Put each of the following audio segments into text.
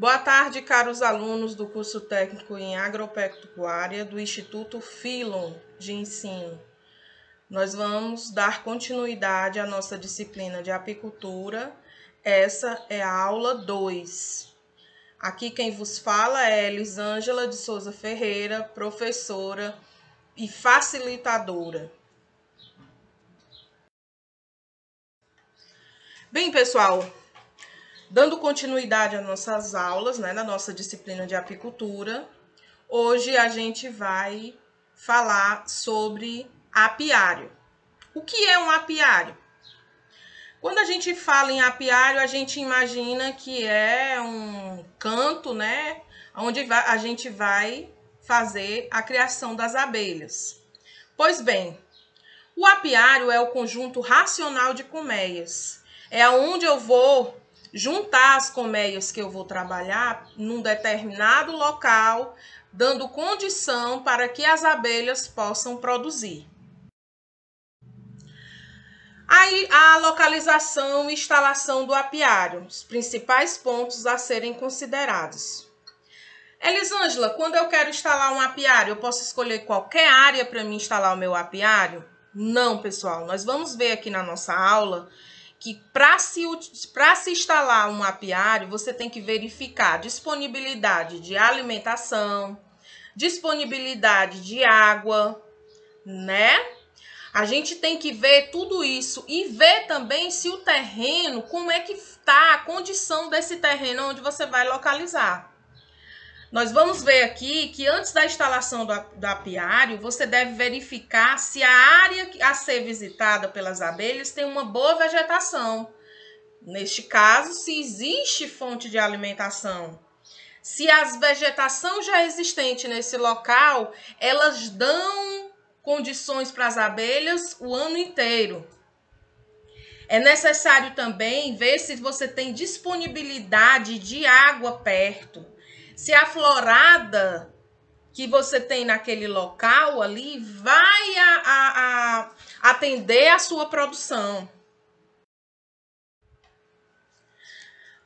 Boa tarde, caros alunos do curso técnico em agropecuária do Instituto Filon de Ensino. Nós vamos dar continuidade à nossa disciplina de apicultura. Essa é a aula 2. Aqui quem vos fala é Elisângela de Souza Ferreira, professora e facilitadora. Bem, pessoal, Dando continuidade às nossas aulas, né, na nossa disciplina de apicultura, hoje a gente vai falar sobre apiário. O que é um apiário? Quando a gente fala em apiário, a gente imagina que é um canto, né, onde a gente vai fazer a criação das abelhas. Pois bem, o apiário é o conjunto racional de colmeias. É onde eu vou juntar as colmeias que eu vou trabalhar num determinado local, dando condição para que as abelhas possam produzir. Aí a localização e instalação do apiário, os principais pontos a serem considerados. Elisângela, quando eu quero instalar um apiário, eu posso escolher qualquer área para me instalar o meu apiário? Não, pessoal, nós vamos ver aqui na nossa aula que para se, se instalar um apiário, você tem que verificar disponibilidade de alimentação, disponibilidade de água, né? A gente tem que ver tudo isso e ver também se o terreno, como é que está a condição desse terreno onde você vai localizar. Nós vamos ver aqui que antes da instalação do, do apiário, você deve verificar se a área a ser visitada pelas abelhas tem uma boa vegetação. Neste caso, se existe fonte de alimentação. Se a vegetação já existente nesse local, elas dão condições para as abelhas o ano inteiro. É necessário também ver se você tem disponibilidade de água perto se a florada que você tem naquele local ali vai a, a, a atender a sua produção.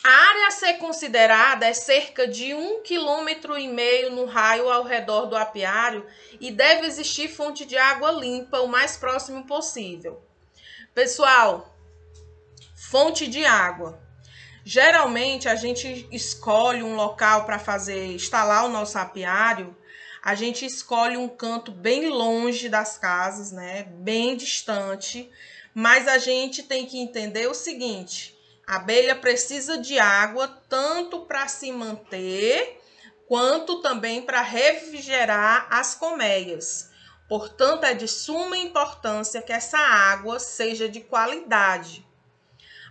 A área a ser considerada é cerca de um quilômetro e meio no raio ao redor do apiário e deve existir fonte de água limpa o mais próximo possível. Pessoal, fonte de água. Geralmente a gente escolhe um local para fazer instalar o nosso apiário. A gente escolhe um canto bem longe das casas, né? Bem distante, mas a gente tem que entender o seguinte: a abelha precisa de água tanto para se manter quanto também para refrigerar as colmeias. Portanto, é de suma importância que essa água seja de qualidade.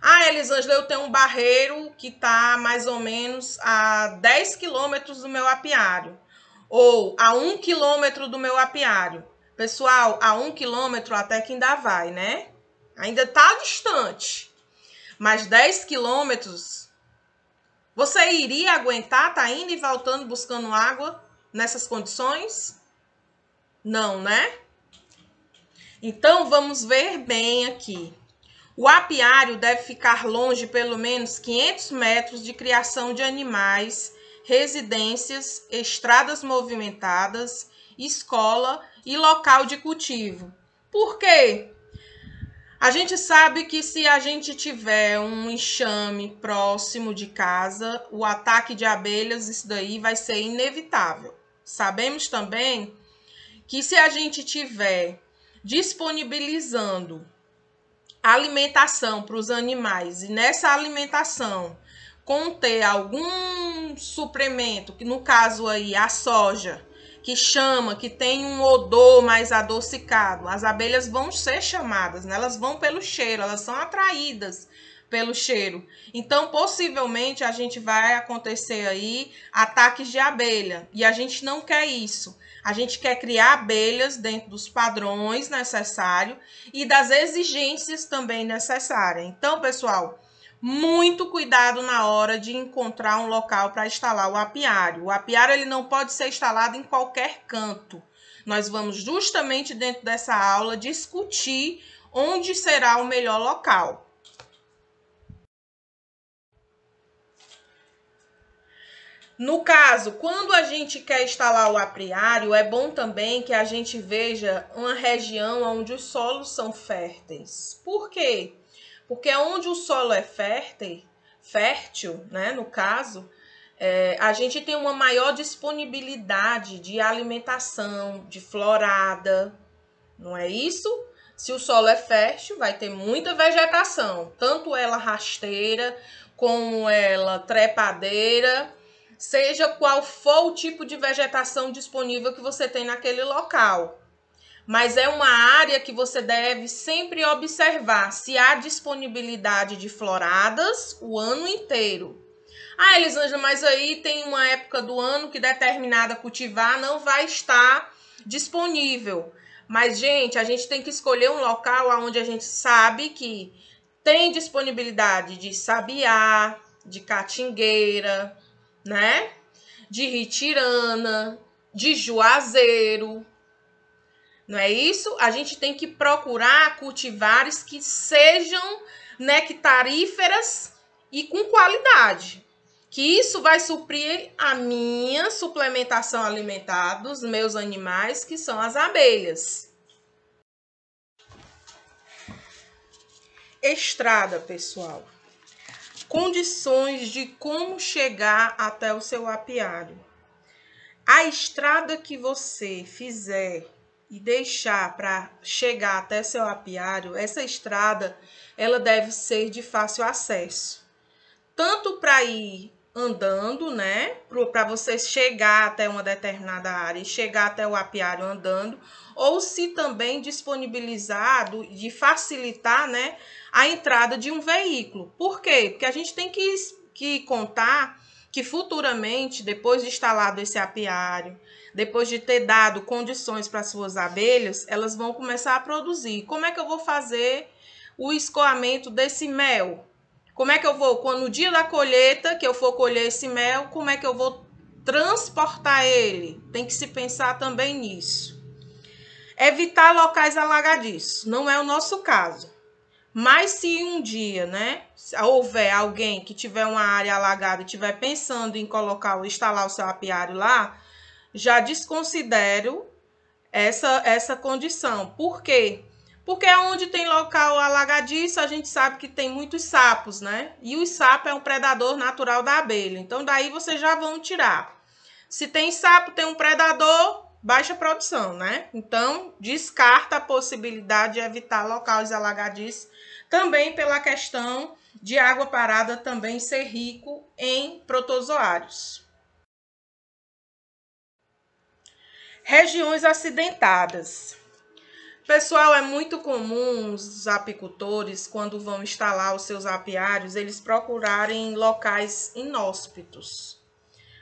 Ah, Elisângela, eu tenho um barreiro que está mais ou menos a 10 quilômetros do meu apiário. Ou a 1 quilômetro do meu apiário. Pessoal, a 1 quilômetro até que ainda vai, né? Ainda está distante. Mas 10 quilômetros, você iria aguentar, tá indo e voltando buscando água nessas condições? Não, né? Então, vamos ver bem aqui. O apiário deve ficar longe pelo menos 500 metros de criação de animais, residências, estradas movimentadas, escola e local de cultivo. Por quê? A gente sabe que se a gente tiver um enxame próximo de casa, o ataque de abelhas, isso daí vai ser inevitável. Sabemos também que se a gente tiver disponibilizando alimentação para os animais e nessa alimentação conter algum suplemento, que no caso aí a soja, que chama, que tem um odor mais adocicado, as abelhas vão ser chamadas, né? elas vão pelo cheiro, elas são atraídas pelo cheiro. Então, possivelmente a gente vai acontecer aí ataques de abelha e a gente não quer isso. A gente quer criar abelhas dentro dos padrões necessários e das exigências também necessárias. Então, pessoal, muito cuidado na hora de encontrar um local para instalar o apiário. O apiário ele não pode ser instalado em qualquer canto. Nós vamos justamente dentro dessa aula discutir onde será o melhor local. No caso, quando a gente quer instalar o apiário, é bom também que a gente veja uma região onde os solos são férteis. Por quê? Porque onde o solo é fértil, fértil, né, no caso, é, a gente tem uma maior disponibilidade de alimentação, de florada, não é isso? Se o solo é fértil, vai ter muita vegetação, tanto ela rasteira como ela trepadeira seja qual for o tipo de vegetação disponível que você tem naquele local. Mas é uma área que você deve sempre observar se há disponibilidade de floradas o ano inteiro. Ah, Elisângela, mas aí tem uma época do ano que determinada cultivar não vai estar disponível. Mas, gente, a gente tem que escolher um local onde a gente sabe que tem disponibilidade de sabiá, de catingueira, né? De Ritirana, de Juazeiro. Não é isso? A gente tem que procurar cultivares que sejam nectaríferas e com qualidade. Que isso vai suprir a minha suplementação alimentar dos meus animais, que são as abelhas. Estrada, pessoal condições de como chegar até o seu apiário. A estrada que você fizer e deixar para chegar até seu apiário, essa estrada ela deve ser de fácil acesso, tanto para ir andando, né? Para você chegar até uma determinada área e chegar até o apiário andando, ou se também disponibilizado de facilitar, né, a entrada de um veículo. Por quê? Porque a gente tem que, que contar que futuramente, depois de instalado esse apiário, depois de ter dado condições para suas abelhas, elas vão começar a produzir. Como é que eu vou fazer o escoamento desse mel, como é que eu vou, quando no dia da colheita, que eu for colher esse mel, como é que eu vou transportar ele? Tem que se pensar também nisso. Evitar locais alagadiços, não é o nosso caso. Mas se um dia, né, houver alguém que tiver uma área alagada e estiver pensando em colocar ou instalar o seu apiário lá, já desconsidero essa, essa condição. Por quê? Porque é onde tem local alagadiço, a gente sabe que tem muitos sapos, né? E o sapo é um predador natural da abelha. Então, daí vocês já vão tirar. Se tem sapo, tem um predador, baixa produção, né? Então, descarta a possibilidade de evitar locais alagadiços. Também pela questão de água parada também ser rico em protozoários. Regiões acidentadas. Pessoal, é muito comum os apicultores, quando vão instalar os seus apiários, eles procurarem locais inóspitos.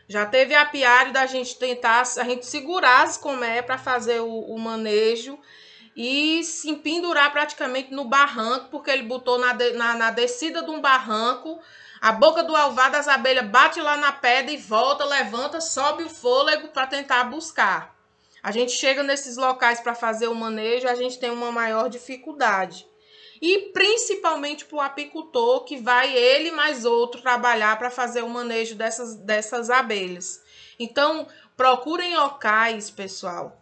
Já teve apiário da gente tentar, a gente segurar as comé para fazer o, o, manejo e se pendurar praticamente no barranco, porque ele botou na, de, na, na descida de um barranco, a boca do alvar das abelhas bate lá na pedra e volta, levanta, sobe o fôlego para tentar buscar. A gente chega nesses locais para fazer o manejo, a gente tem uma maior dificuldade. E principalmente para o apicultor, que vai ele mais outro trabalhar para fazer o manejo dessas, dessas abelhas. Então, procurem locais, pessoal,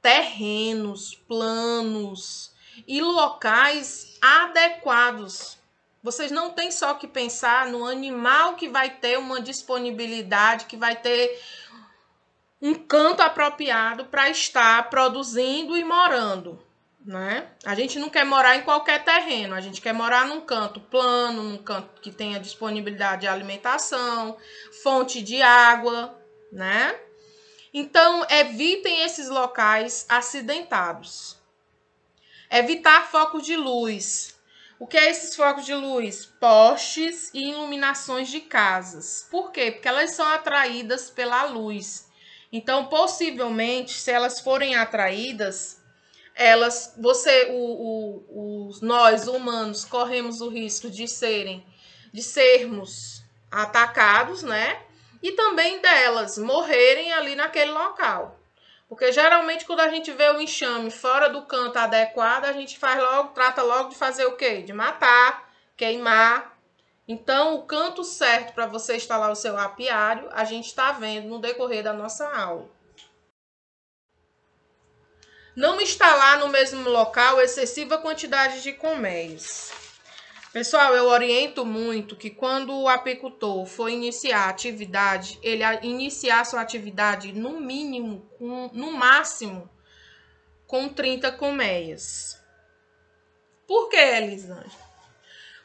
terrenos, planos e locais adequados vocês não têm só que pensar no animal que vai ter uma disponibilidade, que vai ter um canto apropriado para estar produzindo e morando. Né? A gente não quer morar em qualquer terreno, a gente quer morar num canto plano, num canto que tenha disponibilidade de alimentação, fonte de água, né? Então, evitem esses locais acidentados. Evitar focos de luz. O que é esses focos de luz? Postes e iluminações de casas. Por quê? Porque elas são atraídas pela luz. Então, possivelmente, se elas forem atraídas, elas, você, o, o, os nós humanos corremos o risco de serem, de sermos atacados, né? E também delas morrerem ali naquele local. Porque geralmente quando a gente vê o enxame fora do canto adequado, a gente faz logo, trata logo de fazer o quê? De matar, queimar, então, o canto certo para você instalar o seu apiário, a gente está vendo no decorrer da nossa aula. Não instalar no mesmo local excessiva quantidade de colmeias. Pessoal, eu oriento muito que quando o apicultor for iniciar a atividade, ele iniciar sua atividade no mínimo, no máximo, com 30 colmeias. Por que, Elisângela?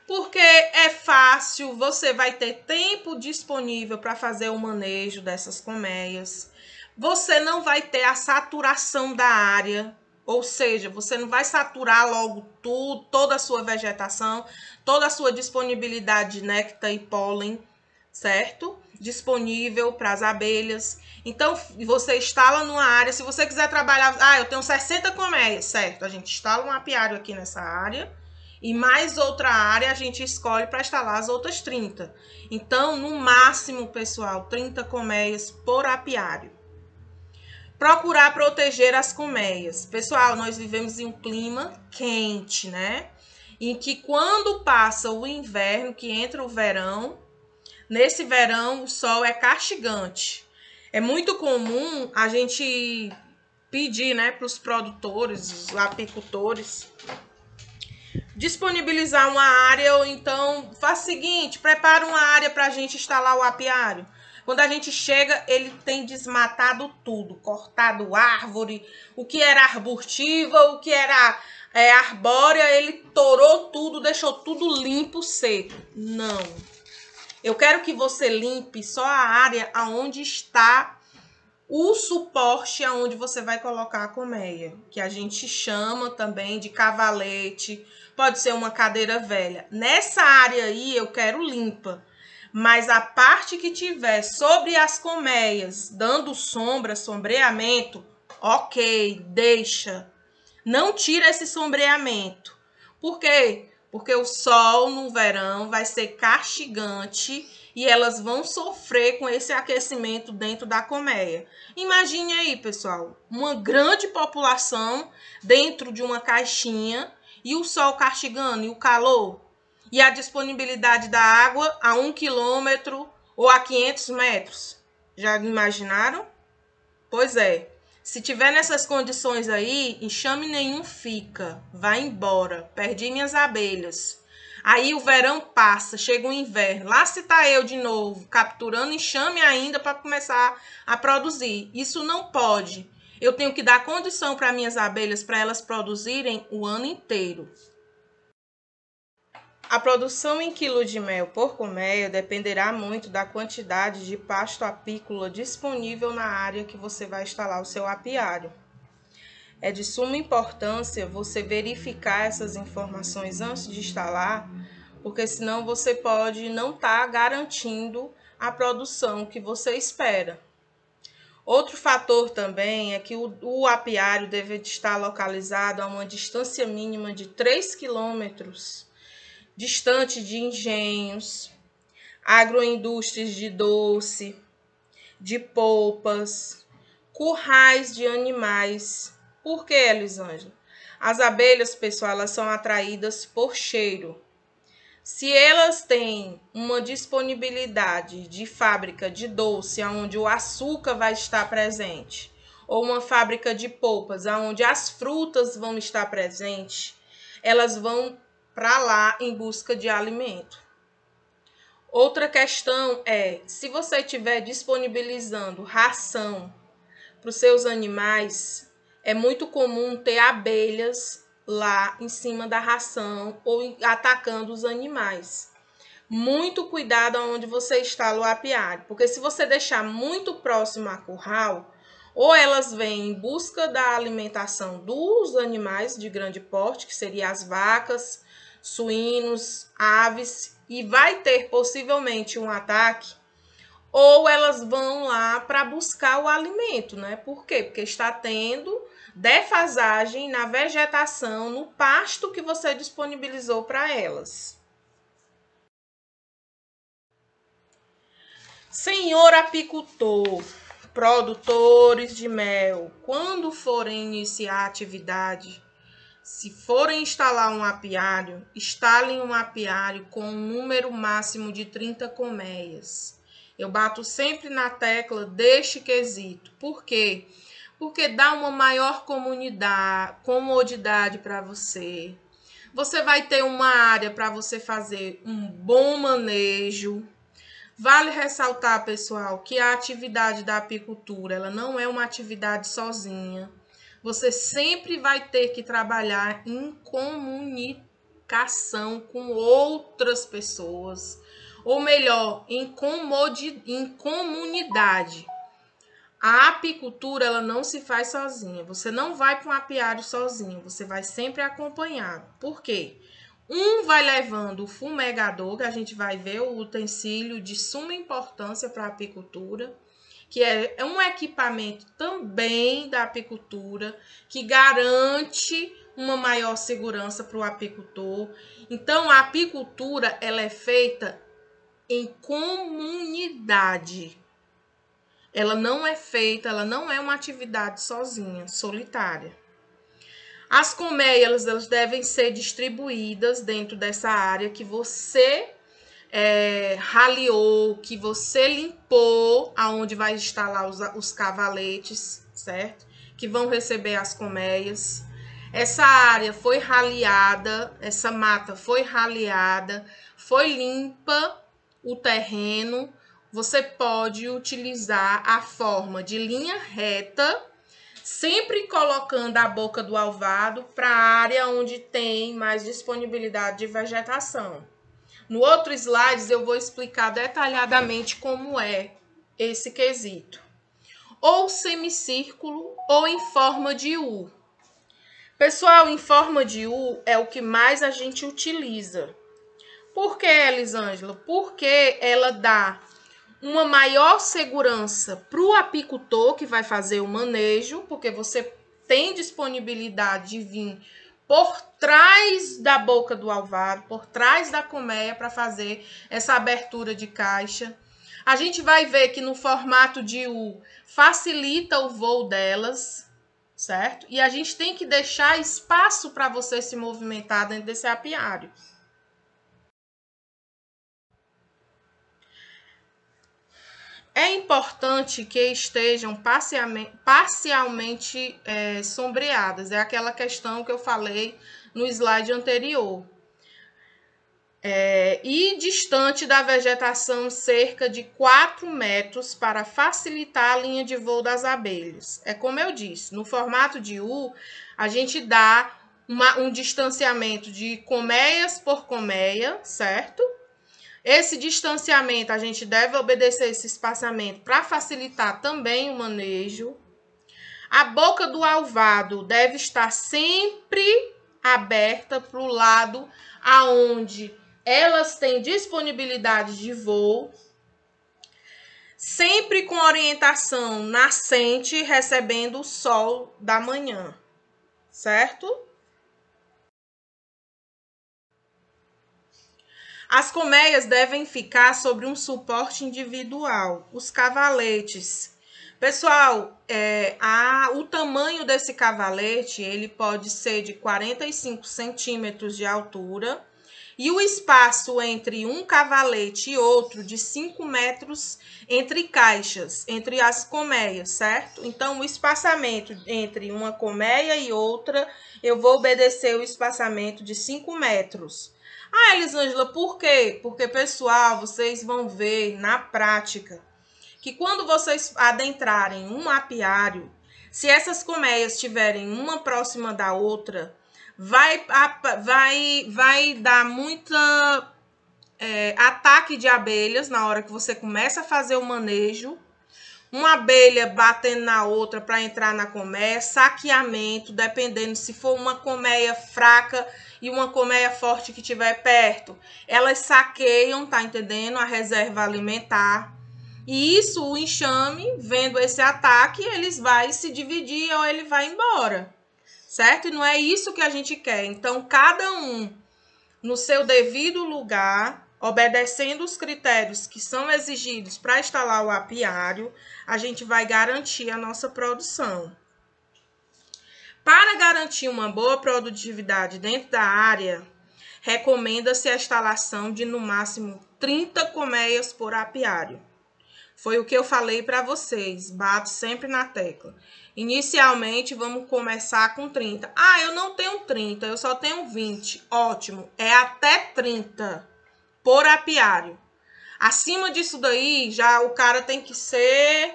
porque é fácil, você vai ter tempo disponível para fazer o manejo dessas colmeias. Você não vai ter a saturação da área, ou seja, você não vai saturar logo tudo, toda a sua vegetação, toda a sua disponibilidade de néctar e pólen, certo? Disponível para as abelhas. Então, você instala numa área, se você quiser trabalhar, ah, eu tenho 60 colmeias, certo? A gente instala um apiário aqui nessa área e mais outra área a gente escolhe para instalar as outras 30. Então, no máximo, pessoal, 30 colmeias por apiário. Procurar proteger as colmeias. Pessoal, nós vivemos em um clima quente, né? Em que quando passa o inverno, que entra o verão, nesse verão o sol é castigante. É muito comum a gente pedir, né, para os produtores, os apicultores, disponibilizar uma área, ou então faz o seguinte, prepara uma área para a gente instalar o apiário. Quando a gente chega, ele tem desmatado tudo, cortado árvore, o que era arbustiva, o que era é, arbórea, ele torou tudo, deixou tudo limpo, seco. Não. Eu quero que você limpe só a área aonde está o suporte aonde você vai colocar a colmeia, que a gente chama também de cavalete pode ser uma cadeira velha. Nessa área aí eu quero limpa. Mas a parte que tiver sobre as colmeias, dando sombra, sombreamento, ok, deixa. Não tira esse sombreamento. Por quê? Porque o sol no verão vai ser castigante e elas vão sofrer com esse aquecimento dentro da colmeia. Imagine aí, pessoal, uma grande população dentro de uma caixinha e o sol castigando, e o calor, e a disponibilidade da água a um quilômetro ou a 500 metros. Já imaginaram? Pois é. Se tiver nessas condições aí, enxame nenhum fica, vai embora, perdi minhas abelhas. Aí o verão passa, chega o inverno, lá se tá eu de novo, capturando enxame ainda para começar a produzir. Isso não pode. Eu tenho que dar condição para minhas abelhas para elas produzirem o ano inteiro. A produção em quilo de mel por colmeia dependerá muito da quantidade de pasto apícola disponível na área que você vai instalar o seu apiário. É de suma importância você verificar essas informações antes de instalar, porque senão você pode não estar tá garantindo a produção que você espera. Outro fator também é que o, o apiário deve estar localizado a uma distância mínima de 3 quilômetros distante de engenhos, agroindústrias de doce, de polpas, currais de animais. Por que, Elisângela? As abelhas, pessoal, elas são atraídas por cheiro. Se elas têm uma disponibilidade de fábrica de doce onde o açúcar vai estar presente, ou uma fábrica de polpas onde as frutas vão estar presentes, elas vão para lá em busca de alimento. Outra questão é, se você estiver disponibilizando ração para os seus animais, é muito comum ter abelhas lá em cima da ração ou atacando os animais. Muito cuidado onde você está o apiário, porque se você deixar muito próximo a curral, ou elas vêm em busca da alimentação dos animais de grande porte, que seriam as vacas, suínos, aves, e vai ter possivelmente um ataque, ou elas vão lá para buscar o alimento, né? Por quê? Porque está tendo defasagem na vegetação, no pasto que você disponibilizou para elas. Senhor apicultor, produtores de mel, quando forem iniciar a atividade, se forem instalar um apiário, instalem um apiário com um número máximo de 30 colmeias. Eu bato sempre na tecla deste quesito. Por quê? Porque porque dá uma maior comodidade para você. Você vai ter uma área para você fazer um bom manejo. Vale ressaltar, pessoal, que a atividade da apicultura, ela não é uma atividade sozinha. Você sempre vai ter que trabalhar em comunicação com outras pessoas, ou melhor, em, comodi, em comunidade a apicultura ela não se faz sozinha. Você não vai para um apiário sozinho, você vai sempre acompanhado. Por quê? Um vai levando o fumegador, que a gente vai ver o utensílio de suma importância para a apicultura, que é, é um equipamento também da apicultura que garante uma maior segurança para o apicultor. Então a apicultura ela é feita em comunidade. Ela não é feita, ela não é uma atividade sozinha, solitária. As colmeias elas devem ser distribuídas dentro dessa área que você é, que você limpou, aonde vai estar lá os, os cavaletes, certo? Que vão receber as colmeias. Essa área foi raliada essa mata foi raliada foi limpa o terreno você pode utilizar a forma de linha reta, sempre colocando a boca do alvado para a área onde tem mais disponibilidade de vegetação. No outro slide eu vou explicar detalhadamente como é esse quesito. Ou semicírculo ou em forma de U. Pessoal, em forma de U é o que mais a gente utiliza. Por que, Elisângela? Porque ela dá uma maior segurança para o apicultor que vai fazer o manejo, porque você tem disponibilidade de vir por trás da boca do alvaro, por trás da colmeia para fazer essa abertura de caixa. A gente vai ver que no formato de U facilita o voo delas, certo? E a gente tem que deixar espaço para você se movimentar dentro desse apiário. É importante que estejam parcialmente é, sombreadas. É aquela questão que eu falei no slide anterior. É, e distante da vegetação cerca de 4 metros para facilitar a linha de voo das abelhas. É como eu disse, no formato de U, a gente dá uma, um distanciamento de colmeias por colmeia, certo? Esse distanciamento, a gente deve obedecer esse espaçamento para facilitar também o manejo. A boca do alvado deve estar sempre aberta para o lado aonde elas têm disponibilidade de voo, sempre com orientação nascente, recebendo o sol da manhã, certo? As colmeias devem ficar sobre um suporte individual, os cavaletes. Pessoal, é, a, o tamanho desse cavalete ele pode ser de 45 centímetros de altura e o espaço entre um cavalete e outro de 5 metros entre caixas, entre as colmeias, certo? Então, o espaçamento entre uma colmeia e outra, eu vou obedecer o espaçamento de 5 metros. Ah, Elisângela, por quê? Porque, pessoal, vocês vão ver na prática que quando vocês adentrarem um apiário, se essas colmeias estiverem uma próxima da outra, vai, vai, vai dar muita é, ataque de abelhas na hora que você começa a fazer o manejo. Uma abelha batendo na outra para entrar na colmeia, saqueamento, dependendo se for uma colmeia fraca, e uma colmeia forte que tiver perto. Elas saqueiam, tá entendendo? A reserva alimentar. E isso, o enxame, vendo esse ataque, eles vai se dividir ou ele vai embora. Certo? E não é isso que a gente quer. Então, cada um no seu devido lugar, obedecendo os critérios que são exigidos para instalar o apiário, a gente vai garantir a nossa produção. Para garantir uma boa produtividade dentro da área, recomenda-se a instalação de no máximo 30 colmeias por apiário. Foi o que eu falei para vocês, bato sempre na tecla. Inicialmente, vamos começar com 30. Ah, eu não tenho 30, eu só tenho 20. Ótimo, é até 30 por apiário. Acima disso daí, já o cara tem que ser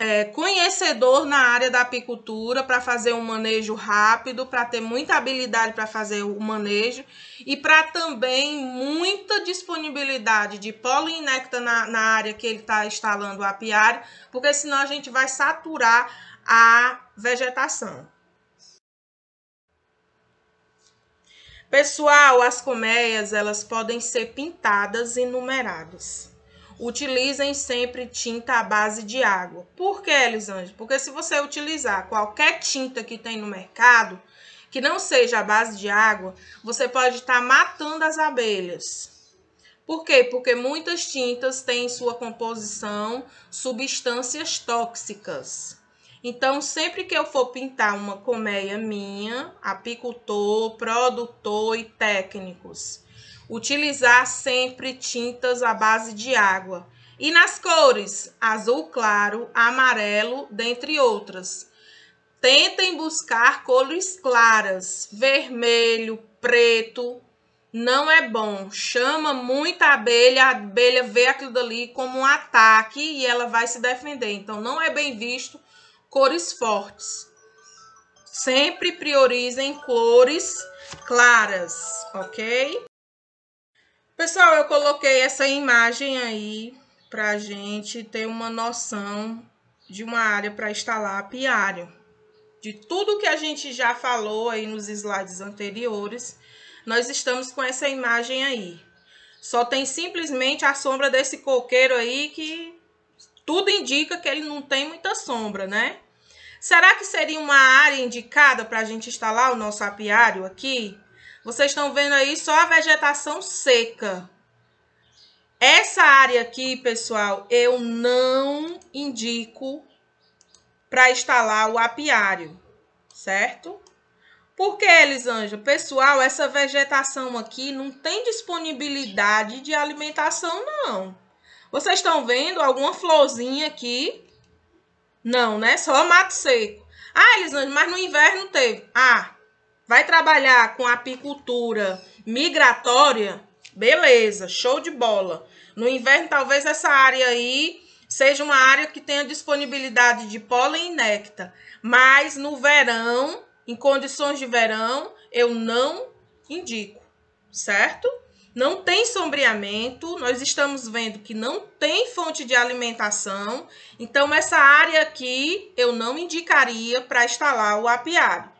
é, conhecedor na área da apicultura para fazer um manejo rápido, para ter muita habilidade para fazer o manejo e para também muita disponibilidade de pólen inecta na, na área que ele está instalando o apiário, porque senão a gente vai saturar a vegetação. Pessoal, as colmeias elas podem ser pintadas e numeradas utilizem sempre tinta à base de água. Por que, Elisângela? Porque se você utilizar qualquer tinta que tem no mercado, que não seja à base de água, você pode estar matando as abelhas. Por quê? Porque muitas tintas têm em sua composição substâncias tóxicas. Então, sempre que eu for pintar uma colmeia minha, apicultor, produtor e técnicos, Utilizar sempre tintas à base de água. E nas cores azul claro, amarelo, dentre outras. Tentem buscar cores claras, vermelho, preto. Não é bom. Chama muita abelha, a abelha vê aquilo dali como um ataque e ela vai se defender. Então não é bem visto cores fortes. Sempre priorizem cores claras, ok? Pessoal, eu coloquei essa imagem aí para a gente ter uma noção de uma área para instalar apiário. De tudo que a gente já falou aí nos slides anteriores, nós estamos com essa imagem aí. Só tem simplesmente a sombra desse coqueiro aí que tudo indica que ele não tem muita sombra, né? Será que seria uma área indicada para a gente instalar o nosso apiário aqui? Vocês estão vendo aí só a vegetação seca. Essa área aqui, pessoal, eu não indico para instalar o apiário, certo? Porque, Elisângela, pessoal, essa vegetação aqui não tem disponibilidade de alimentação, não. Vocês estão vendo alguma florzinha aqui? Não, né? Só mato seco. Ah, Elisângela, mas no inverno teve. Ah, vai trabalhar com apicultura migratória, beleza, show de bola. No inverno, talvez essa área aí seja uma área que tenha disponibilidade de pólen e néctar, mas no verão, em condições de verão, eu não indico, certo? Não tem sombreamento, nós estamos vendo que não tem fonte de alimentação, então essa área aqui eu não indicaria para instalar o apiário.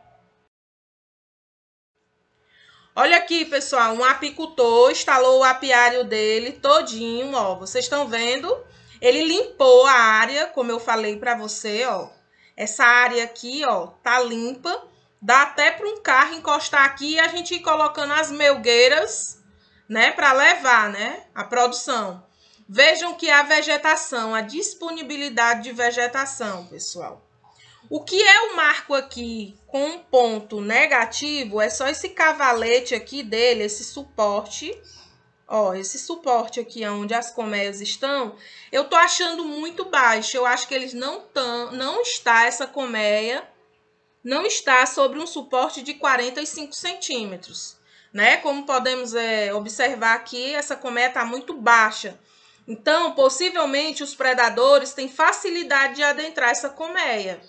Olha aqui, pessoal, um apicultor instalou o apiário dele todinho, ó. Vocês estão vendo? Ele limpou a área, como eu falei para você, ó. Essa área aqui, ó, tá limpa. Dá até para um carro encostar aqui e a gente ir colocando as melgueiras, né, para levar, né, a produção. Vejam que a vegetação, a disponibilidade de vegetação, pessoal. O que eu é marco aqui com um ponto negativo é só esse cavalete aqui dele, esse suporte. Ó, esse suporte aqui onde as colmeias estão, eu tô achando muito baixo. Eu acho que eles não tão, não está essa colmeia, não está sobre um suporte de 45 centímetros. Né? Como podemos é, observar aqui, essa colmeia está muito baixa. Então, possivelmente, os predadores têm facilidade de adentrar essa colmeia.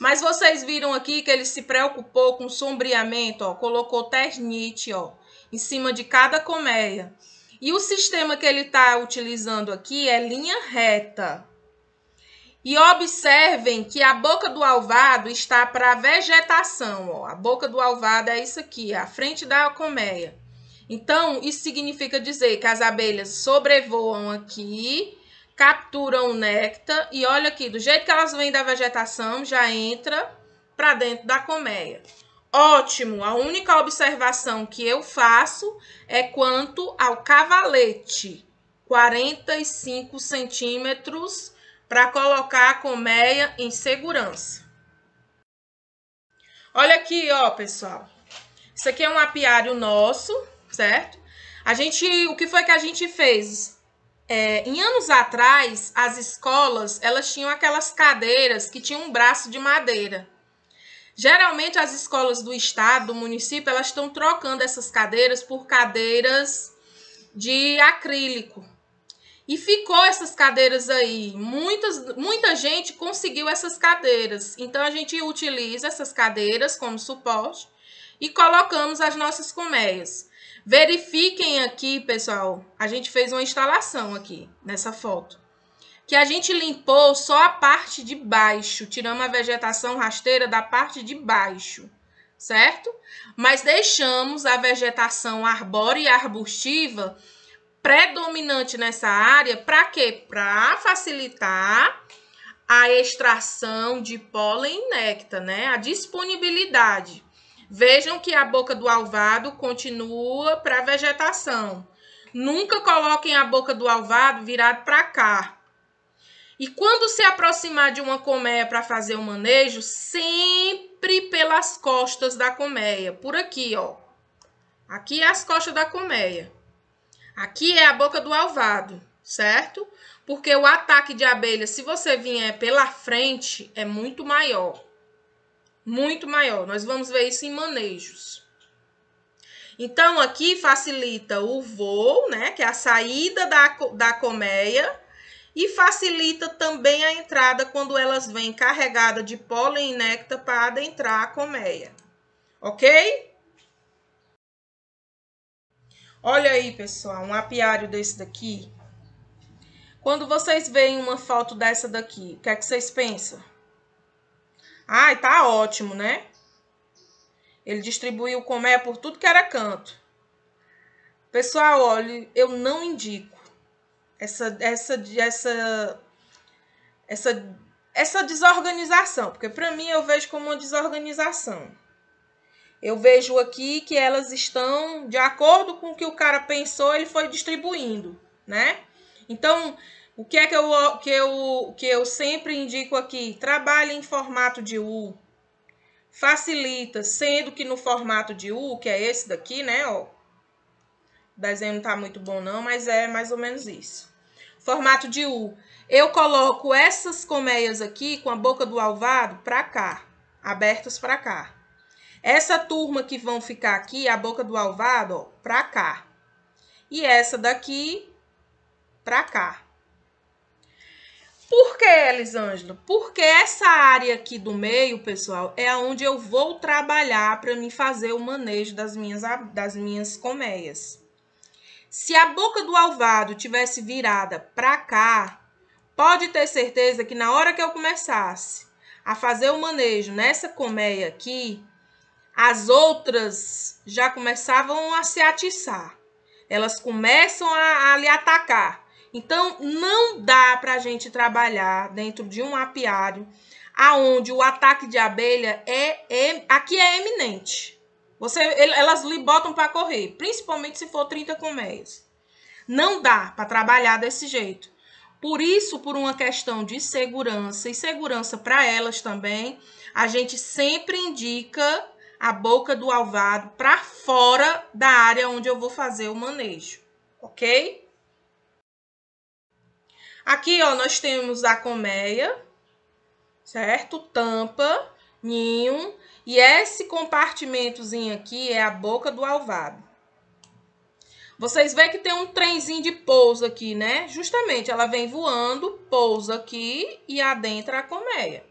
Mas vocês viram aqui que ele se preocupou com sombreamento, ó, colocou ternite, ó, em cima de cada colmeia. E o sistema que ele está utilizando aqui é linha reta. E observem que a boca do alvado está para vegetação. Ó. A boca do alvado é isso aqui, é a frente da colmeia. Então, isso significa dizer que as abelhas sobrevoam aqui capturam o néctar e olha aqui, do jeito que elas vêm da vegetação, já entra para dentro da colmeia. Ótimo! A única observação que eu faço é quanto ao cavalete, 45 centímetros, para colocar a colmeia em segurança. Olha aqui, ó, pessoal. Isso aqui é um apiário nosso, certo? A gente, o que foi que a gente fez? É, em anos atrás, as escolas elas tinham aquelas cadeiras que tinham um braço de madeira. Geralmente as escolas do estado, do município, elas estão trocando essas cadeiras por cadeiras de acrílico. E ficou essas cadeiras aí. Muitas, muita gente conseguiu essas cadeiras. Então a gente utiliza essas cadeiras como suporte e colocamos as nossas colmeias. Verifiquem aqui, pessoal. A gente fez uma instalação aqui nessa foto. Que a gente limpou só a parte de baixo. Tiramos a vegetação rasteira da parte de baixo, certo? Mas deixamos a vegetação arbórea e arbustiva predominante nessa área. Para quê? Para facilitar a extração de pólen e néctar, né? A disponibilidade. Vejam que a boca do alvado continua para a vegetação. Nunca coloquem a boca do alvado virado para cá. E quando se aproximar de uma colmeia para fazer o manejo, sempre pelas costas da colmeia, por aqui, ó. Aqui é as costas da colmeia. Aqui é a boca do alvado, certo? Porque o ataque de abelha, se você vier pela frente, é muito maior muito maior. Nós vamos ver isso em manejos. Então, aqui facilita o voo, né, que é a saída da, da colmeia, e facilita também a entrada quando elas vêm carregadas de pólen e néctar para adentrar a colmeia. Ok? Olha aí, pessoal, um apiário desse daqui. Quando vocês veem uma foto dessa daqui, o que é que vocês pensam? Ai, tá ótimo, né? Ele distribuiu comé por tudo que era canto. Pessoal, olha, eu não indico essa essa essa essa essa desorganização, porque para mim eu vejo como uma desorganização. Eu vejo aqui que elas estão de acordo com o que o cara pensou, ele foi distribuindo, né? Então, o que é que eu, que eu, que eu sempre indico aqui? Trabalhe em formato de U. Facilita, sendo que no formato de U, que é esse daqui, né? Ó, o desenho não tá muito bom não, mas é mais ou menos isso. Formato de U. Eu coloco essas colmeias aqui com a boca do alvado para cá, abertas para cá. Essa turma que vão ficar aqui, a boca do alvado, ó, para cá. E essa daqui para cá. Por que, Elisângela? Porque essa área aqui do meio, pessoal, é onde eu vou trabalhar para me fazer o manejo das minhas, das minhas colmeias. Se a boca do alvado tivesse virada para cá, pode ter certeza que na hora que eu começasse a fazer o manejo nessa colmeia aqui, as outras já começavam a se atiçar. Elas começam a, a lhe atacar então, não dá para a gente trabalhar dentro de um apiário aonde o ataque de abelha é, é aqui é eminente. Você, elas lhe botam para correr, principalmente se for 30 colmeias. Não dá para trabalhar desse jeito. Por isso, por uma questão de segurança e segurança para elas também, a gente sempre indica a boca do alvado para fora da área onde eu vou fazer o manejo, ok? Aqui, ó, nós temos a colmeia, certo? Tampa, ninho. E esse compartimentozinho aqui é a boca do alvado. Vocês veem que tem um trenzinho de pouso aqui, né? Justamente, ela vem voando, pousa aqui e adentra a colmeia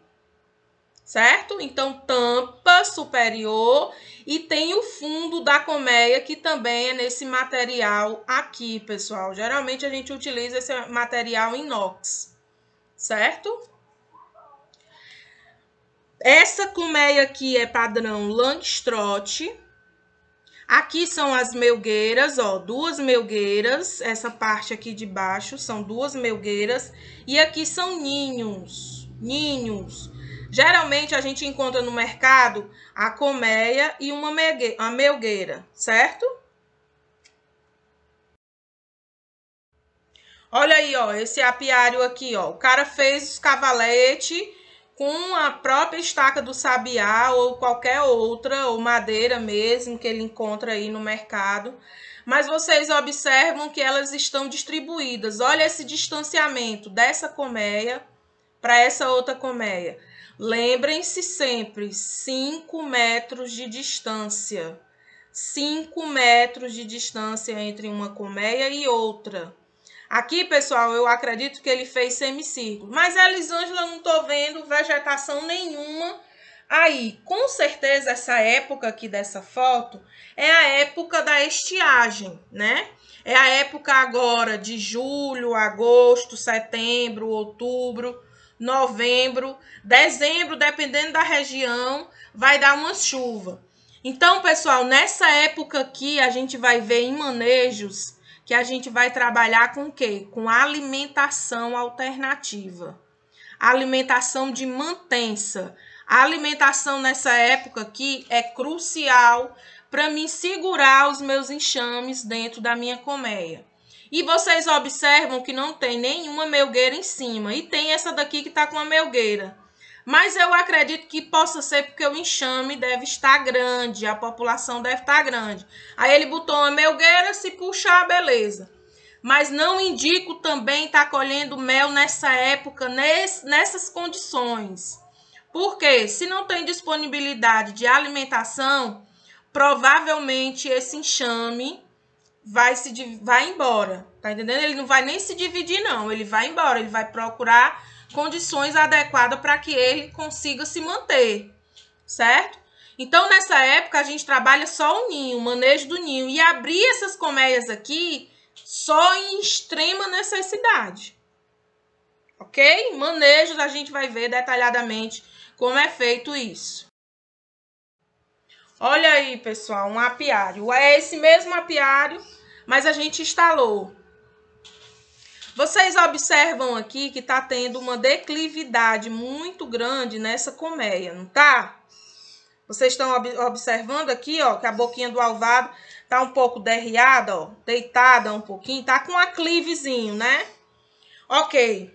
certo? Então, tampa superior e tem o fundo da colmeia, que também é nesse material aqui, pessoal. Geralmente a gente utiliza esse material inox, certo? Essa colmeia aqui é padrão Langstroth. Aqui são as melgueiras, ó, duas melgueiras. Essa parte aqui de baixo são duas melgueiras. E aqui são ninhos, ninhos. Geralmente a gente encontra no mercado a colmeia e uma melgueira, certo? Olha aí, ó, esse apiário aqui, ó. O cara fez os cavaletes com a própria estaca do sabiá ou qualquer outra, ou madeira mesmo que ele encontra aí no mercado. Mas vocês observam que elas estão distribuídas. Olha esse distanciamento dessa colmeia para essa outra colmeia. Lembrem-se sempre: 5 metros de distância. 5 metros de distância entre uma colmeia e outra. Aqui, pessoal, eu acredito que ele fez semicírculo. Mas a Elisângela não estou vendo vegetação nenhuma aí. Com certeza, essa época aqui dessa foto é a época da estiagem, né? É a época agora de julho, agosto, setembro, outubro novembro, dezembro, dependendo da região, vai dar uma chuva. Então, pessoal, nessa época aqui a gente vai ver em manejos que a gente vai trabalhar com o quê? Com alimentação alternativa. Alimentação de mantença. A alimentação nessa época aqui é crucial para mim segurar os meus enxames dentro da minha colmeia. E vocês observam que não tem nenhuma melgueira em cima. E tem essa daqui que está com a melgueira. Mas eu acredito que possa ser porque o enxame deve estar grande, a população deve estar grande. Aí ele botou uma melgueira, se puxar, beleza. Mas não indico também estar tá colhendo mel nessa época, nesse, nessas condições. Porque se não tem disponibilidade de alimentação, provavelmente esse enxame vai se vai embora, tá entendendo? Ele não vai nem se dividir não, ele vai embora, ele vai procurar condições adequadas para que ele consiga se manter, certo? Então nessa época a gente trabalha só o ninho, o manejo do ninho e abrir essas colmeias aqui só em extrema necessidade. OK? Manejos a gente vai ver detalhadamente como é feito isso. Olha aí, pessoal, um apiário. É esse mesmo apiário mas a gente instalou. Vocês observam aqui que está tendo uma declividade muito grande nessa colmeia, não tá? Vocês estão ob observando aqui, ó, que a boquinha do alvado tá um pouco derriada, ó, deitada um pouquinho, tá com um aclivezinho, né? Ok.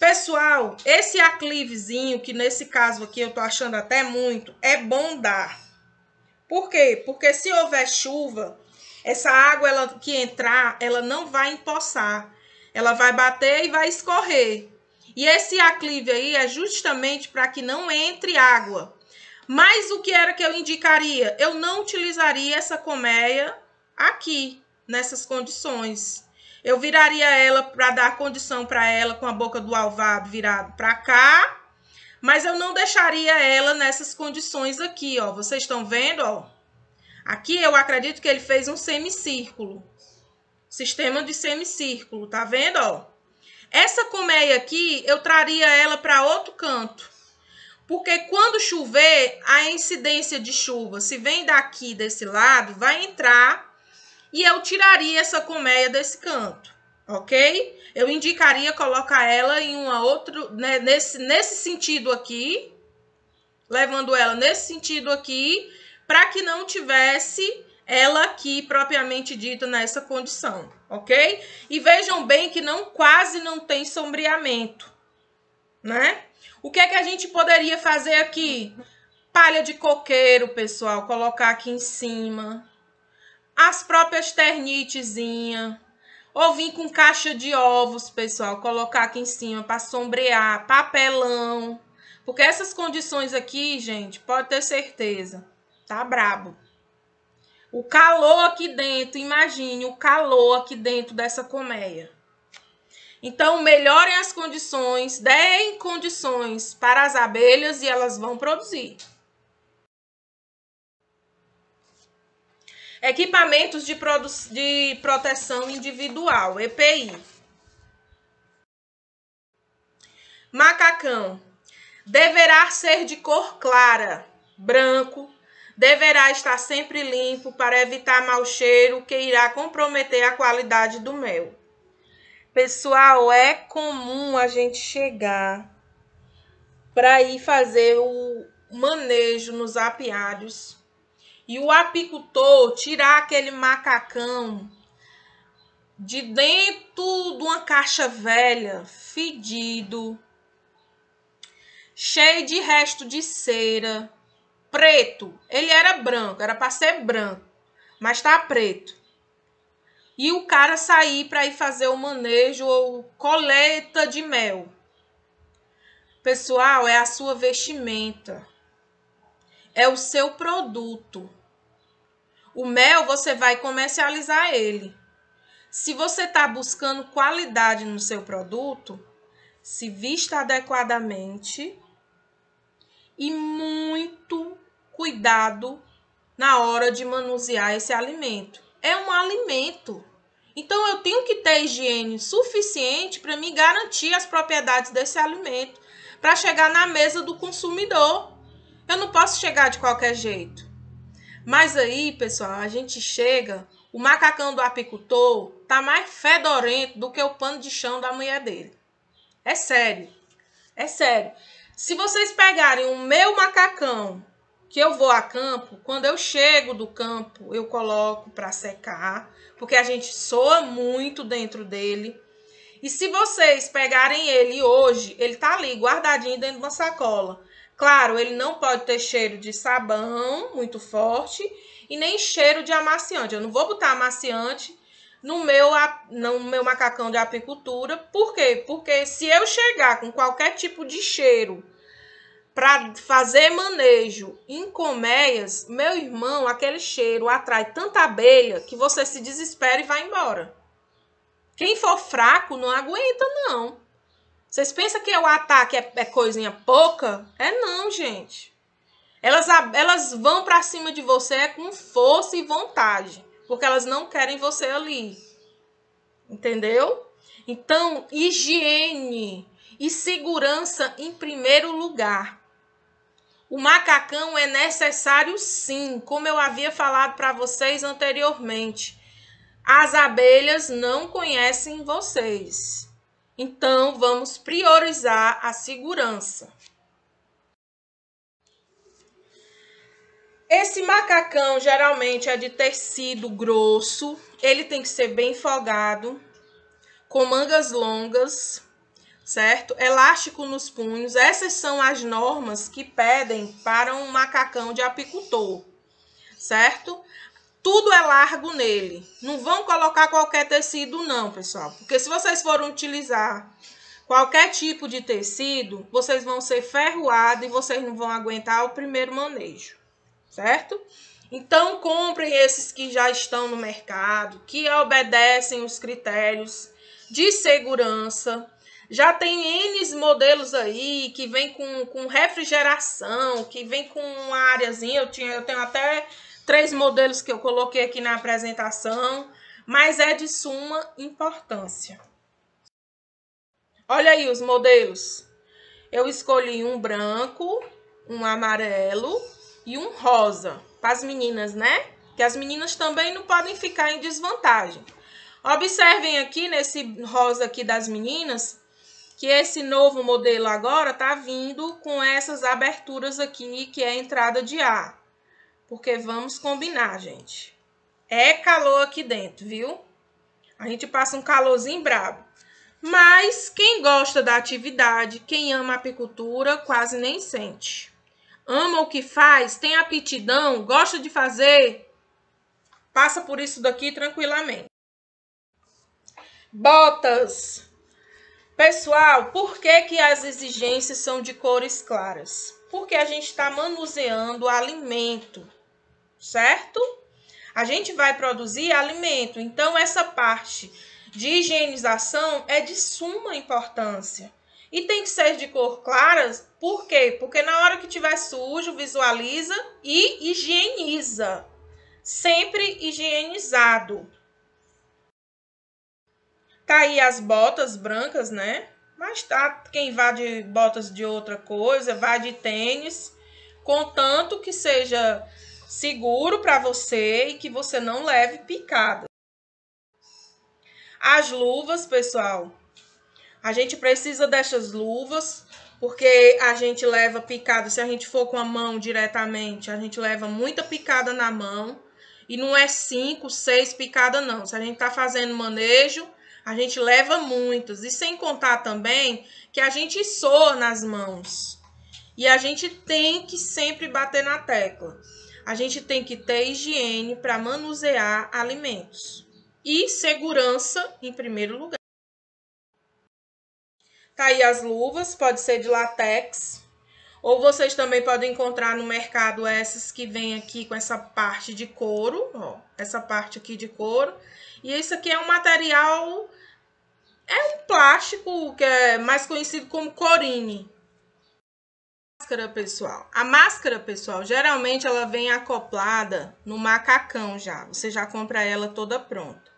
Pessoal, esse aclivezinho, que nesse caso aqui eu tô achando até muito, é bom dar. Por quê? Porque se houver chuva, essa água ela, que entrar, ela não vai empoçar. Ela vai bater e vai escorrer. E esse aclive aí é justamente para que não entre água. Mas o que era que eu indicaria? Eu não utilizaria essa colmeia aqui, nessas condições. Eu viraria ela para dar condição para ela com a boca do alvado virado para cá, mas eu não deixaria ela nessas condições aqui, ó. Vocês estão vendo, ó? Aqui eu acredito que ele fez um semicírculo. Sistema de semicírculo, tá vendo, ó? Essa colmeia aqui, eu traria ela para outro canto. Porque quando chover, a incidência de chuva, se vem daqui desse lado, vai entrar e eu tiraria essa colmeia desse canto, ok? Eu indicaria colocar ela em uma outra, né, nesse, nesse sentido aqui, levando ela nesse sentido aqui, para que não tivesse ela aqui propriamente dita nessa condição, ok? E vejam bem que não quase não tem sombreamento, né? O que é que a gente poderia fazer aqui? Palha de coqueiro, pessoal, colocar aqui em cima. As próprias ternitezinha. Ou vir com caixa de ovos, pessoal, colocar aqui em cima para sombrear, papelão. Porque essas condições aqui, gente, pode ter certeza, Tá brabo. O calor aqui dentro, imagine o calor aqui dentro dessa colmeia. Então, melhorem as condições, deem condições para as abelhas e elas vão produzir. Equipamentos de, de proteção individual, EPI. Macacão. Deverá ser de cor clara, branco, deverá estar sempre limpo para evitar mau cheiro que irá comprometer a qualidade do mel. Pessoal, é comum a gente chegar para ir fazer o manejo nos apiários e o apicultor tirar aquele macacão de dentro de uma caixa velha, fedido, cheio de resto de cera preto. Ele era branco, era para ser branco, mas tá preto. E o cara sair para ir fazer o manejo ou coleta de mel. Pessoal, é a sua vestimenta. É o seu produto. O mel você vai comercializar ele. Se você está buscando qualidade no seu produto, se vista adequadamente e muito cuidado na hora de manusear esse alimento. É um alimento. Então eu tenho que ter higiene suficiente para me garantir as propriedades desse alimento para chegar na mesa do consumidor. Eu não posso chegar de qualquer jeito. Mas aí, pessoal, a gente chega, o macacão do apicultor tá mais fedorento do que o pano de chão da mulher dele. É sério. É sério. Se vocês pegarem o meu macacão que eu vou a campo, quando eu chego do campo, eu coloco para secar, porque a gente soa muito dentro dele. E se vocês pegarem ele hoje, ele tá ali guardadinho dentro de uma sacola. Claro, ele não pode ter cheiro de sabão muito forte e nem cheiro de amaciante. Eu não vou botar amaciante no meu, no meu macacão de apicultura. Por quê? Porque se eu chegar com qualquer tipo de cheiro para fazer manejo em colmeias, meu irmão, aquele cheiro atrai tanta abelha que você se desespera e vai embora. Quem for fraco não aguenta, não. Vocês pensam que o ataque é, é coisinha pouca? É não, gente. Elas, elas vão para cima de você com força e vontade, porque elas não querem você ali. Entendeu? Então, higiene e segurança em primeiro lugar. O macacão é necessário sim, como eu havia falado para vocês anteriormente. As abelhas não conhecem vocês. Então, vamos priorizar a segurança. Esse macacão geralmente é de tecido grosso, ele tem que ser bem folgado, com mangas longas, certo? Elástico nos punhos. Essas são as normas que pedem para um macacão de apicultor, certo? Tudo é largo nele. Não vão colocar qualquer tecido, não, pessoal. Porque se vocês forem utilizar qualquer tipo de tecido, vocês vão ser ferroados e vocês não vão aguentar o primeiro manejo, certo? Então, comprem esses que já estão no mercado, que obedecem os critérios de segurança, já tem N modelos aí que vem com, com refrigeração, que vem com uma áreazinha. Eu, tinha, eu tenho até três modelos que eu coloquei aqui na apresentação, mas é de suma importância. Olha aí os modelos. Eu escolhi um branco, um amarelo e um rosa para as meninas, né? Que as meninas também não podem ficar em desvantagem. Observem aqui nesse rosa aqui das meninas que esse novo modelo agora está vindo com essas aberturas aqui, que é a entrada de ar. Porque vamos combinar, gente. É calor aqui dentro, viu? A gente passa um calorzinho brabo. Mas quem gosta da atividade, quem ama a apicultura, quase nem sente. Ama o que faz, tem aptidão, gosta de fazer, passa por isso daqui tranquilamente. Botas Pessoal, por que, que as exigências são de cores claras? Porque a gente está manuseando alimento, certo? A gente vai produzir alimento, então essa parte de higienização é de suma importância. E tem que ser de cor clara, por quê? Porque na hora que tiver sujo, visualiza e higieniza. Sempre higienizado. Tá aí as botas brancas, né? Mas tá quem vai de botas de outra coisa, vai de tênis, contanto que seja seguro para você e que você não leve picada. As luvas, pessoal, a gente precisa dessas luvas porque a gente leva picada. Se a gente for com a mão diretamente, a gente leva muita picada na mão. E não é cinco, seis picadas, não. Se a gente tá fazendo manejo, a gente leva muitos. E sem contar também que a gente soa nas mãos. E a gente tem que sempre bater na tecla. A gente tem que ter higiene para manusear alimentos. E segurança em primeiro lugar. Tá aí as luvas, pode ser de latex. Ou vocês também podem encontrar no mercado essas que vem aqui com essa parte de couro, ó, essa parte aqui de couro. E isso aqui é um material. É um plástico que é mais conhecido como corine. Máscara, pessoal. A máscara, pessoal, geralmente ela vem acoplada no macacão já. Você já compra ela toda pronta.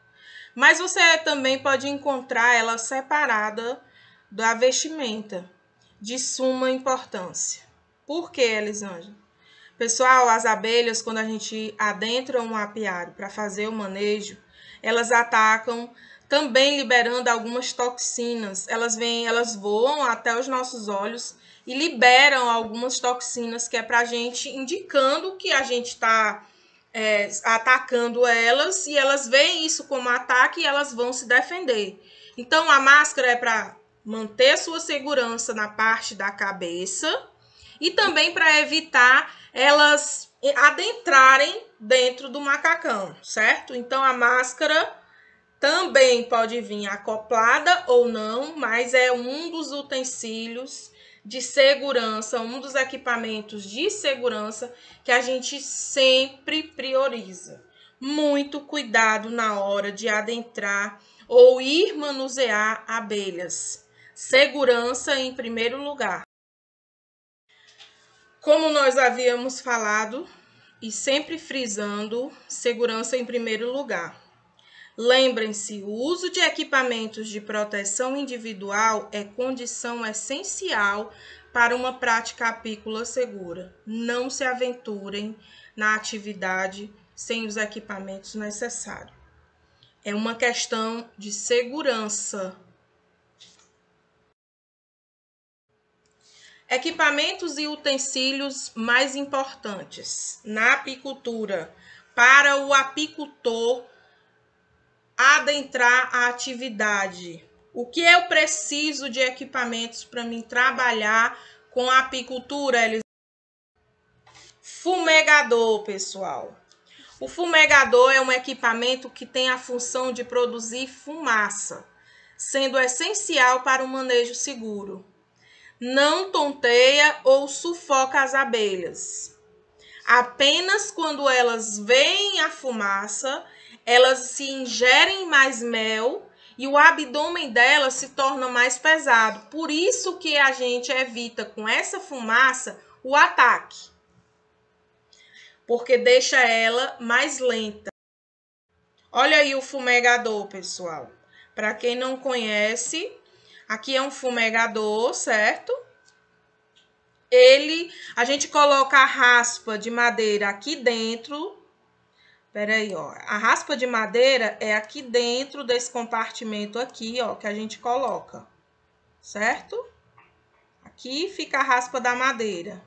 Mas você também pode encontrar ela separada da vestimenta, de suma importância. Por que, Elisângela? Pessoal, as abelhas, quando a gente adentra um apiário para fazer o manejo, elas atacam, também liberando algumas toxinas. Elas vêm, elas voam até os nossos olhos e liberam algumas toxinas que é para a gente indicando que a gente está é, atacando elas e elas veem isso como ataque e elas vão se defender. Então a máscara é para manter sua segurança na parte da cabeça e também para evitar elas adentrarem dentro do macacão, certo? Então a máscara também pode vir acoplada ou não, mas é um dos utensílios de segurança, um dos equipamentos de segurança que a gente sempre prioriza. Muito cuidado na hora de adentrar ou ir manusear abelhas. Segurança em primeiro lugar. Como nós havíamos falado e sempre frisando, segurança em primeiro lugar. Lembrem-se, o uso de equipamentos de proteção individual é condição essencial para uma prática apícola segura. Não se aventurem na atividade sem os equipamentos necessários. É uma questão de segurança Equipamentos e utensílios mais importantes na apicultura para o apicultor adentrar a atividade. O que eu preciso de equipamentos para mim trabalhar com a apicultura? Eles... Fumegador, pessoal. O fumegador é um equipamento que tem a função de produzir fumaça, sendo essencial para o manejo seguro não tonteia ou sufoca as abelhas. Apenas quando elas veem a fumaça, elas se ingerem mais mel e o abdômen delas se torna mais pesado. Por isso que a gente evita com essa fumaça o ataque. Porque deixa ela mais lenta. Olha aí o fumegador, pessoal. Para quem não conhece, Aqui é um fumegador, certo? Ele, a gente coloca a raspa de madeira aqui dentro. Peraí, ó. A raspa de madeira é aqui dentro desse compartimento aqui, ó, que a gente coloca, certo? Aqui fica a raspa da madeira.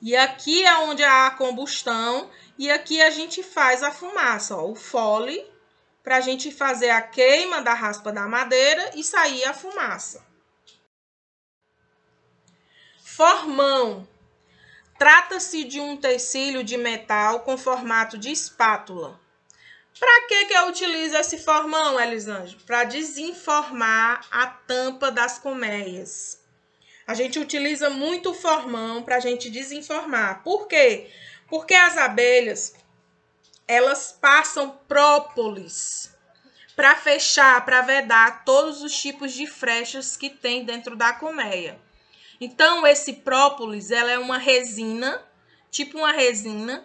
E aqui é onde há a combustão e aqui a gente faz a fumaça, ó, o fole para a gente fazer a queima da raspa da madeira e sair a fumaça. Formão. Trata-se de um tecido de metal com formato de espátula. Para que, que eu utilizo esse formão, Elisângela? Para desenformar a tampa das colmeias. A gente utiliza muito formão para a gente desenformar. Por quê? Porque as abelhas, elas passam própolis para fechar, para vedar todos os tipos de frechas que tem dentro da colmeia. Então, esse própolis, ela é uma resina, tipo uma resina,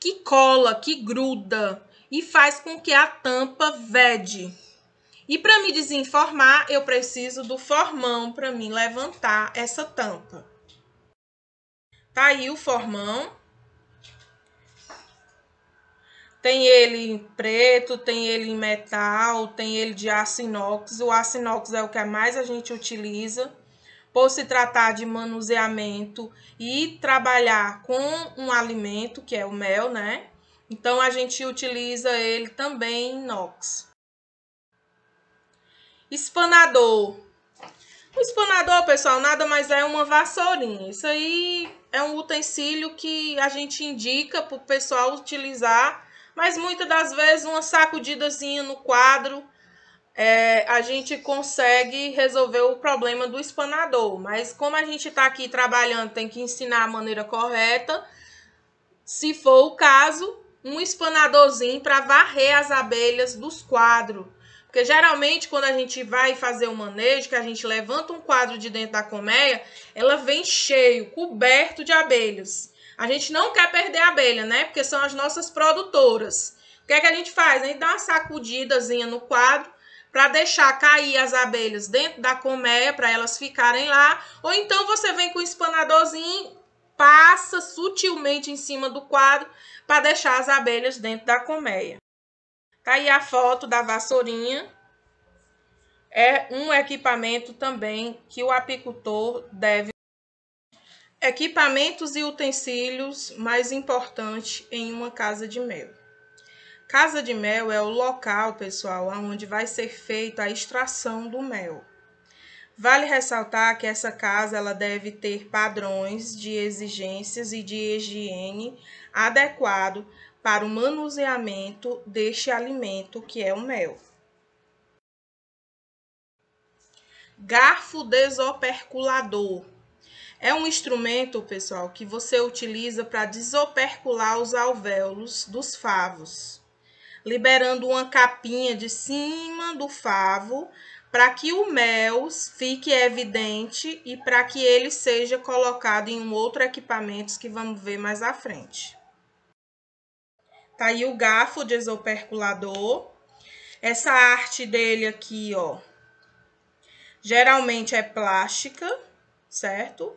que cola, que gruda e faz com que a tampa vede. E para me desenformar, eu preciso do formão para me levantar essa tampa. Tá aí o formão. Tem ele em preto, tem ele em metal, tem ele de aço inox. O aço inox é o que é mais a gente utiliza por se tratar de manuseamento e trabalhar com um alimento, que é o mel, né? Então a gente utiliza ele também em inox. Espanador. O espanador, pessoal, nada mais é uma vassourinha. Isso aí é um utensílio que a gente indica para o pessoal utilizar mas muitas das vezes uma sacudidazinha no quadro é, a gente consegue resolver o problema do espanador. Mas como a gente está aqui trabalhando, tem que ensinar a maneira correta. Se for o caso, um espanadorzinho para varrer as abelhas dos quadros. Porque geralmente, quando a gente vai fazer o manejo, que a gente levanta um quadro de dentro da colmeia, ela vem cheio, coberto de abelhas. A gente não quer perder a abelha, né? Porque são as nossas produtoras. O que é que a gente faz? A gente dá uma sacudidazinha no quadro para deixar cair as abelhas dentro da colmeia para elas ficarem lá, ou então você vem com o espanadorzinho, passa sutilmente em cima do quadro para deixar as abelhas dentro da colmeia. Tá aí a foto da vassourinha. É um equipamento também que o apicultor deve Equipamentos e utensílios mais importantes em uma casa de mel. Casa de mel é o local, pessoal, onde vai ser feita a extração do mel. Vale ressaltar que essa casa ela deve ter padrões de exigências e de higiene adequado para o manuseamento deste alimento que é o mel. Garfo desoperculador é um instrumento, pessoal, que você utiliza para desopercular os alvéolos dos favos, liberando uma capinha de cima do favo para que o mel fique evidente e para que ele seja colocado em um outro equipamento que vamos ver mais à frente. Tá aí o garfo desoperculador. Essa arte dele aqui, ó, geralmente é plástica, certo?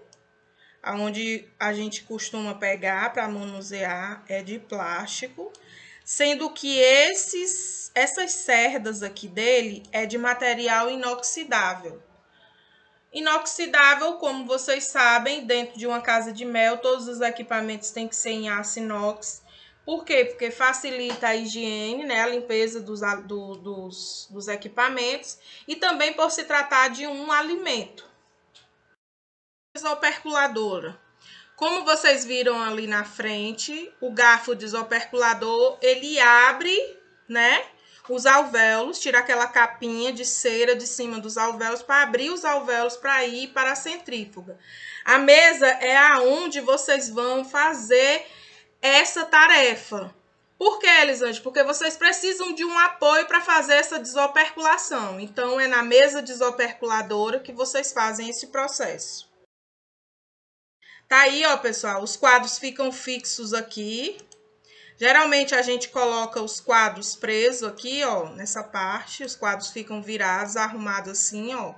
onde a gente costuma pegar para manusear é de plástico, sendo que esses, essas cerdas aqui dele é de material inoxidável. Inoxidável, como vocês sabem, dentro de uma casa de mel, todos os equipamentos têm que ser em aço inox. Por quê? Porque facilita a higiene, né, a limpeza dos, do, dos, dos equipamentos e também por se tratar de um alimento desoperculadora. Como vocês viram ali na frente, o garfo desoperculador, ele abre, né, os alvéolos, tira aquela capinha de cera de cima dos alvéolos para abrir os alvéolos para ir para a centrífuga. A mesa é aonde vocês vão fazer essa tarefa. Por que, Elisante? Porque vocês precisam de um apoio para fazer essa desoperculação. Então, é na mesa desoperculadora que vocês fazem esse processo. Tá aí, ó, pessoal, os quadros ficam fixos aqui. Geralmente a gente coloca os quadros presos aqui, ó, nessa parte. Os quadros ficam virados, arrumados assim, ó,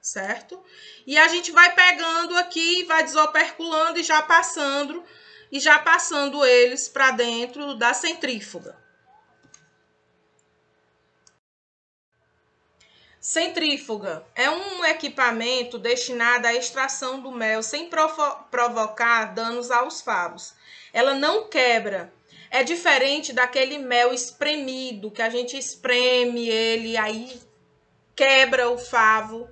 certo? E a gente vai pegando aqui, vai desoperculando e já passando, e já passando eles para dentro da centrífuga. Centrífuga é um equipamento destinado à extração do mel sem provo provocar danos aos favos. Ela não quebra. É diferente daquele mel espremido, que a gente espreme ele, aí quebra o favo.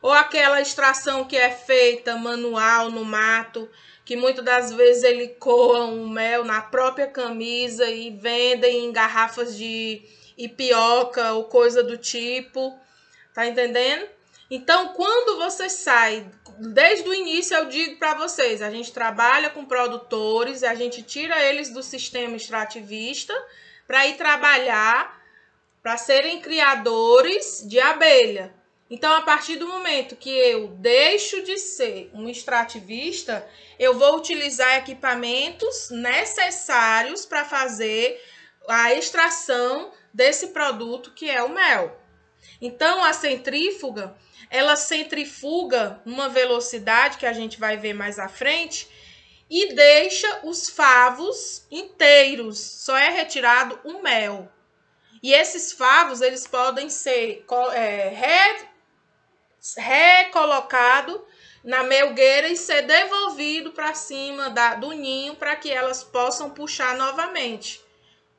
Ou aquela extração que é feita manual no mato, que muitas das vezes ele coa o mel na própria camisa e vendem em garrafas de e pioca ou coisa do tipo. Tá entendendo? Então, quando você sai, desde o início eu digo para vocês, a gente trabalha com produtores, a gente tira eles do sistema extrativista para ir trabalhar, para serem criadores de abelha. Então, a partir do momento que eu deixo de ser um extrativista, eu vou utilizar equipamentos necessários para fazer a extração desse produto que é o mel. Então, a centrífuga, ela centrifuga uma velocidade que a gente vai ver mais à frente e deixa os favos inteiros. Só é retirado o mel. E esses favos, eles podem ser é, recolocados na melgueira e ser devolvido para cima da, do ninho para que elas possam puxar novamente.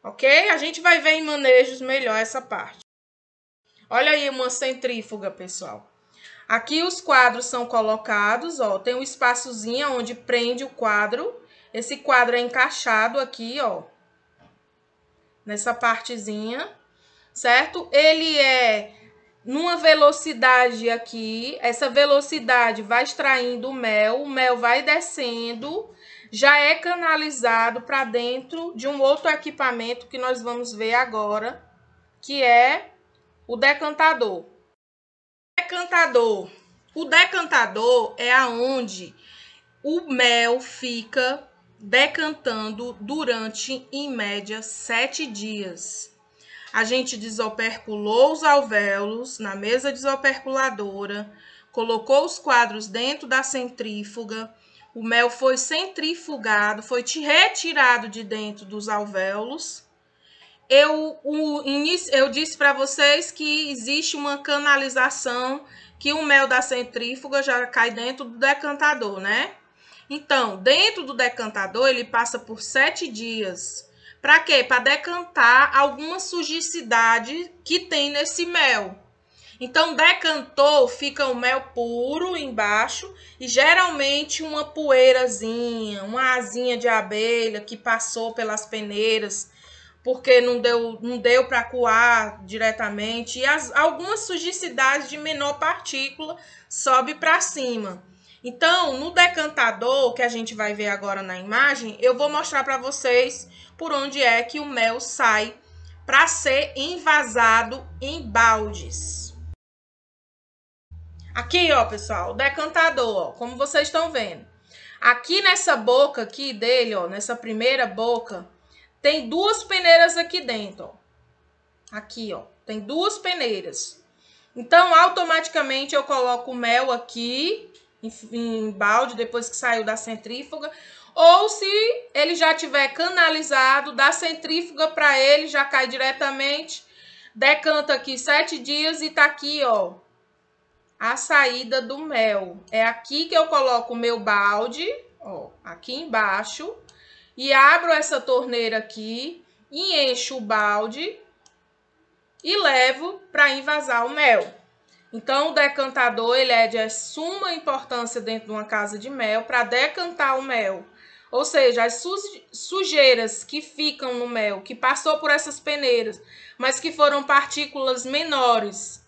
Ok? A gente vai ver em manejos melhor essa parte. Olha aí uma centrífuga, pessoal. Aqui os quadros são colocados, ó, tem um espaçozinho onde prende o quadro. Esse quadro é encaixado aqui, ó, nessa partezinha, certo? Ele é numa velocidade aqui, essa velocidade vai extraindo o mel, o mel vai descendo, já é canalizado para dentro de um outro equipamento que nós vamos ver agora, que é o decantador. Decantador. O decantador é aonde o mel fica decantando durante, em média, sete dias. A gente desoperculou os alvéolos na mesa desoperculadora, colocou os quadros dentro da centrífuga, o mel foi centrifugado, foi retirado de dentro dos alvéolos eu, o, eu disse para vocês que existe uma canalização que o mel da centrífuga já cai dentro do decantador, né? Então, dentro do decantador, ele passa por sete dias. Para quê? Para decantar alguma sujidade que tem nesse mel. Então, decantou, fica o mel puro embaixo e geralmente uma poeirazinha, uma asinha de abelha que passou pelas peneiras porque não deu, não deu para coar diretamente. E as, algumas sujicidades de menor partícula sobe para cima. Então, no decantador, que a gente vai ver agora na imagem, eu vou mostrar para vocês por onde é que o mel sai para ser envasado em baldes. Aqui, ó, pessoal, o decantador, ó, como vocês estão vendo. Aqui nessa boca aqui dele, ó, nessa primeira boca, tem duas peneiras aqui dentro, ó. Aqui, ó. Tem duas peneiras. Então, automaticamente eu coloco o mel aqui em, em balde depois que saiu da centrífuga. Ou se ele já tiver canalizado, da centrífuga para ele, já cai diretamente. Decanta aqui sete dias e tá aqui, ó, a saída do mel. É aqui que eu coloco o meu balde, ó, aqui embaixo e abro essa torneira aqui e encho o balde e levo para invasar o mel. Então, o decantador ele é de suma importância dentro de uma casa de mel para decantar o mel. Ou seja, as sujeiras que ficam no mel, que passou por essas peneiras, mas que foram partículas menores,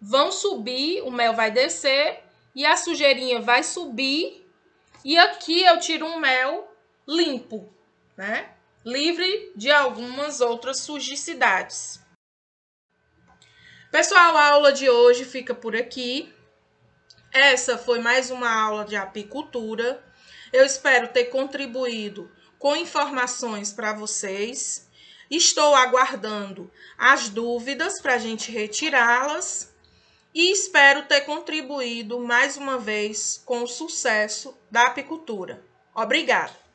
vão subir, o mel vai descer e a sujeirinha vai subir. E aqui eu tiro um mel limpo, né? livre de algumas outras sujicidades. Pessoal, a aula de hoje fica por aqui. Essa foi mais uma aula de apicultura. Eu espero ter contribuído com informações para vocês. Estou aguardando as dúvidas para a gente retirá-las e espero ter contribuído mais uma vez com o sucesso da apicultura. Obrigada!